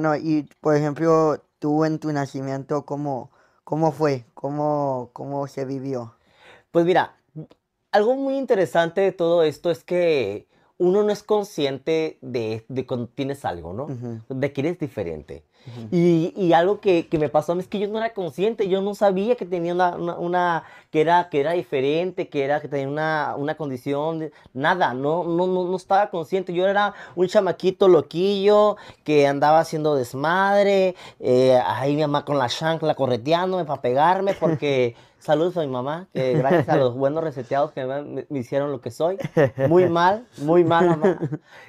Bueno, y por ejemplo, tú en tu nacimiento, ¿cómo, fue? ¿Cómo, se vivió? Pues mira, algo muy interesante de todo esto es que uno no es consciente de, cuando tienes algo, ¿no? De que eres diferente y, algo que, que, me pasó es que yo no era consciente, yo no sabía que tenía una, que, era, que era diferente, que era que tenía una, una condición, nada, no, no, no, estaba consciente, yo era un chamaquito loquillo que andaba haciendo desmadre, eh, ahí mi mamá con la chancla correteándome para pegarme porque... Saludos a mi mamá, que gracias a los buenos reseteados que me, hicieron lo que soy. Muy mal, muy mal,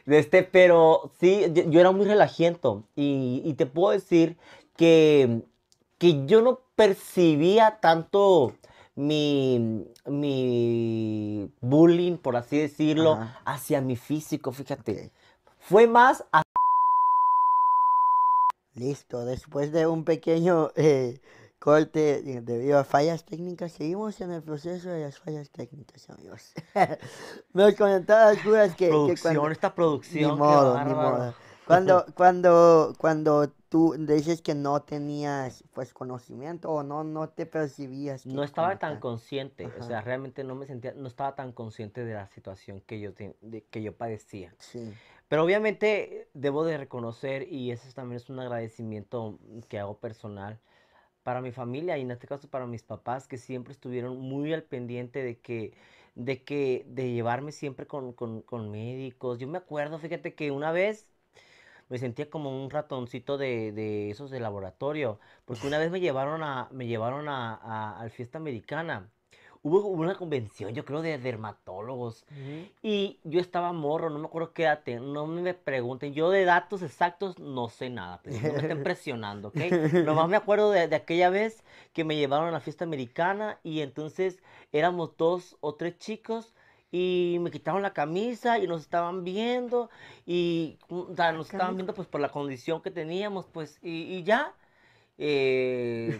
de Este, pero sí, yo, era muy relajiento y, y te puedo decir que, yo no percibía tanto mi, bullying, por así decirlo, hacia mi físico, fíjate. Fue más Listo, después de un pequeño eh, corte debido a fallas técnicas, seguimos en el proceso de las fallas técnicas, amigos. Me comentaba que, producción, que cuando, esta producción. Cuando, cuando, cuando tú dices que no tenías pues conocimiento o no, no te percibías. no estaba tan consciente, o sea, realmente no me sentía, no estaba tan consciente de la situación que yo, que yo padecía. Sí. Pero obviamente debo de reconocer, y eso también es un agradecimiento que hago personal, para mi familia y en este caso para mis papás que siempre estuvieron muy al pendiente de que de que de llevarme siempre con, con, con médicos yo me acuerdo fíjate que una vez me sentía como un ratoncito de, esos de laboratorio, porque una vez me llevaron a, me llevaron a, fiesta americana. Hubo una convención, yo creo, de dermatólogos. Y yo estaba morro, no me acuerdo qué no me pregunten. Yo de datos exactos no sé nada, pero pues, no me estén presionando, ¿ok? Nomás me acuerdo de aquella vez que me llevaron a la fiesta americana y entonces éramos dos o tres chicos y me quitaron la camisa y nos estaban viendo y nos estaban viendo pues por la condición que teníamos pues y, ya eh,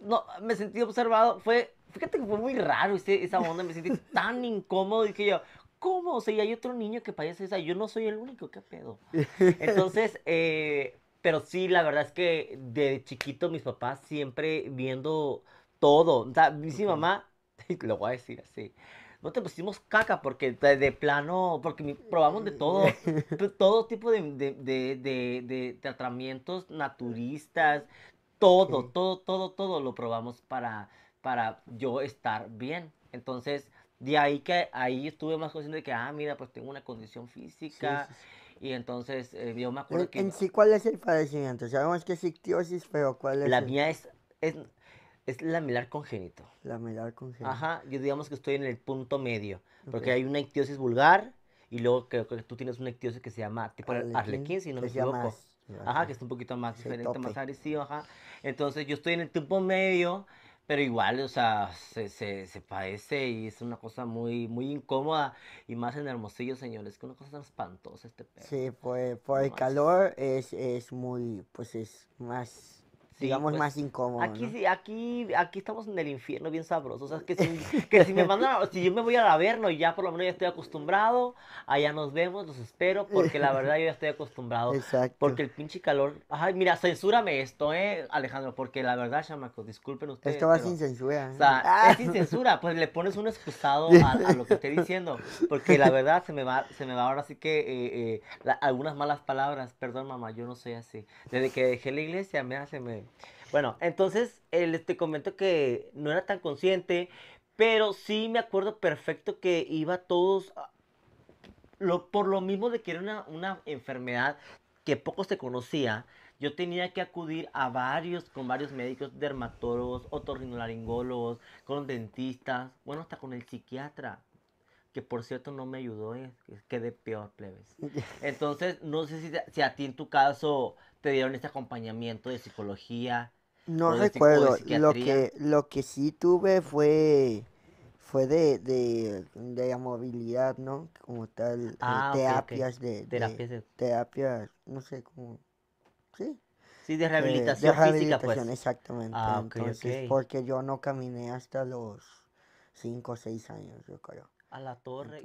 no me sentí observado fue fíjate que fue muy raro esa onda me sentí tan incómodo dije yo cómo o hay otro niño que parece esa yo no soy el único qué pedo entonces eh, pero sí la verdad es que de chiquito mis papás siempre viendo todo mi mamá lo voy a decir así no te pusimos caca porque de, plano, porque probamos de todo, todo tipo de, tratamientos naturistas, todo, todo, todo, todo lo probamos para, para yo estar bien. Entonces, de ahí que ahí estuve más consciente de que, ah, mira, pues tengo una condición física. y entonces eh, yo me acuerdo en, En sí, ¿cuál es el padecimiento? Sabemos que es ictiosis, pero ¿cuál es? La mía es es lamelar congénito. Lamelar congénito. Ajá, yo digamos que estoy en el punto medio, porque hay una ictiosis vulgar y luego creo que tú tienes una ictiosis que se llama tipo arlequín, si no me equivoco. Ajá, que está un poquito más diferente, más agresivo, ajá. Entonces yo estoy en el tipo medio, pero igual, o sea, se, se, padece y es una cosa muy, muy incómoda. Y más en Hermosillo, señores, que una cosa tan espantosa este perro. Sí, pues, por, el calor es, es muy, pues es más digamos, pues, más incómodo. Aquí, aquí, aquí estamos en el infierno bien sabroso. O sea, que si, me mandan, si yo me voy al Averno y ya por lo menos ya estoy acostumbrado, allá nos vemos, los espero, porque la verdad yo ya estoy acostumbrado. Exacto. Porque el pinche calor. ajá mira, censúrame esto, ¿eh, Alejandro? Porque la verdad, chamaco, disculpen ustedes. Esto va sin censura. ¿eh? O sea, sin censura. Pues le pones un excusado a, lo que estoy diciendo. Porque la verdad se me va, se me va ahora sí que eh, eh, algunas malas palabras. Perdón, mamá, yo no soy así. Desde que dejé la iglesia, me hace me bueno, entonces él, eh, te comento que no era tan consciente, pero sí me acuerdo perfecto que iba todos, lo, por lo mismo de que era una, una enfermedad que poco se conocía, yo tenía que acudir a varios, con varios médicos, dermatólogos, otorrinolaringólogos, con dentistas, bueno, hasta con el psiquiatra que por cierto no me ayudó, y eh, quedé peor, plebes. Entonces, no sé si, si, a ti en tu caso te dieron este acompañamiento de psicología. No recuerdo, lo, que, lo que sí tuve fue fue de, de, movilidad, ¿no? Como tal, eh, ah, terapias De, terapias Terapias, no sé cómo. Sí. Sí, de rehabilitación. de rehabilitación, pues. exactamente. Ah, Entonces, porque yo no caminé hasta los 5 o 6 años, yo creo a la torre.